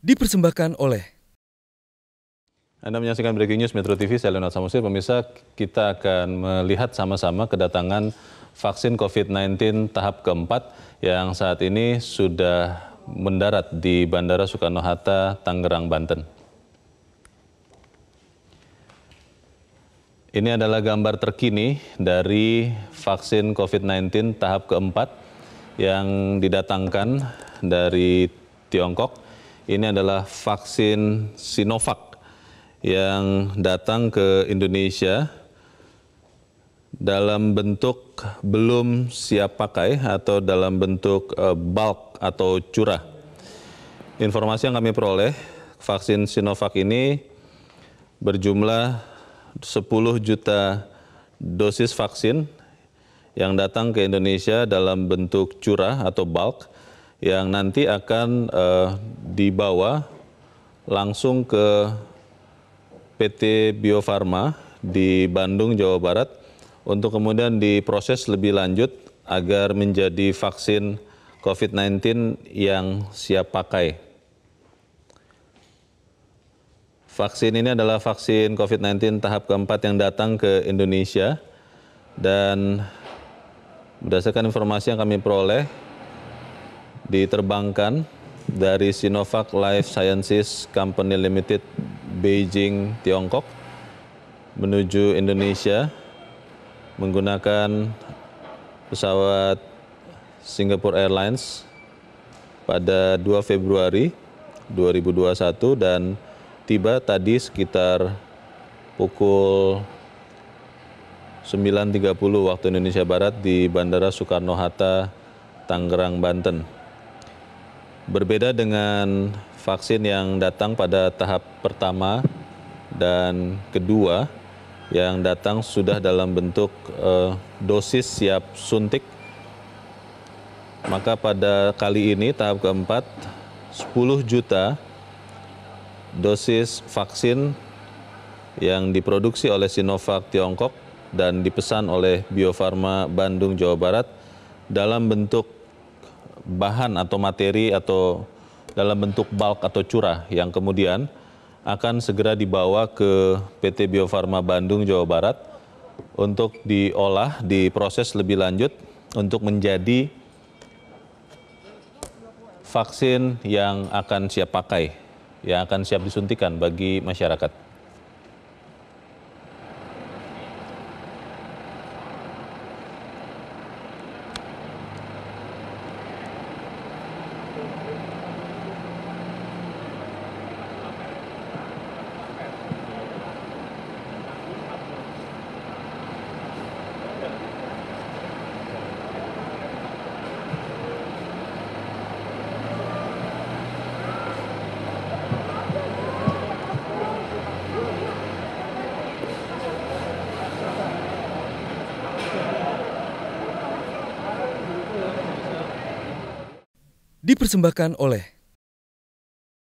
dipersembahkan oleh anda menyaksikan Breaking News Metro TV, saya Leonard Samusir. Pemirsa, kita akan melihat sama-sama kedatangan vaksin COVID-19 tahap keempat yang saat ini sudah mendarat di Bandara Soekarno-Hatta, Tangerang, Banten. Ini adalah gambar terkini dari vaksin COVID-19 tahap keempat yang didatangkan dari Tiongkok ini adalah vaksin Sinovac yang datang ke Indonesia dalam bentuk belum siap pakai atau dalam bentuk eh, bulk atau curah. Informasi yang kami peroleh, vaksin Sinovac ini berjumlah 10 juta dosis vaksin yang datang ke Indonesia dalam bentuk curah atau bulk yang nanti akan eh, dibawa langsung ke PT Bio Farma di Bandung, Jawa Barat untuk kemudian diproses lebih lanjut agar menjadi vaksin COVID-19 yang siap pakai. Vaksin ini adalah vaksin COVID-19 tahap keempat yang datang ke Indonesia dan berdasarkan informasi yang kami peroleh diterbangkan dari Sinovac Life Sciences Company Limited Beijing, Tiongkok menuju Indonesia menggunakan pesawat Singapore Airlines pada 2 Februari 2021 dan tiba tadi sekitar pukul 9.30 waktu Indonesia Barat di Bandara Soekarno-Hatta, Tangerang, Banten. Berbeda dengan vaksin yang datang pada tahap pertama dan kedua yang datang sudah dalam bentuk eh, dosis siap suntik. Maka pada kali ini tahap keempat 10 juta dosis vaksin yang diproduksi oleh Sinovac Tiongkok dan dipesan oleh Bio Farma Bandung Jawa Barat dalam bentuk bahan atau materi atau dalam bentuk bulk atau curah yang kemudian akan segera dibawa ke PT Bio Farma Bandung Jawa Barat untuk diolah, diproses lebih lanjut untuk menjadi vaksin yang akan siap pakai, yang akan siap disuntikan bagi masyarakat. Dipersembahkan oleh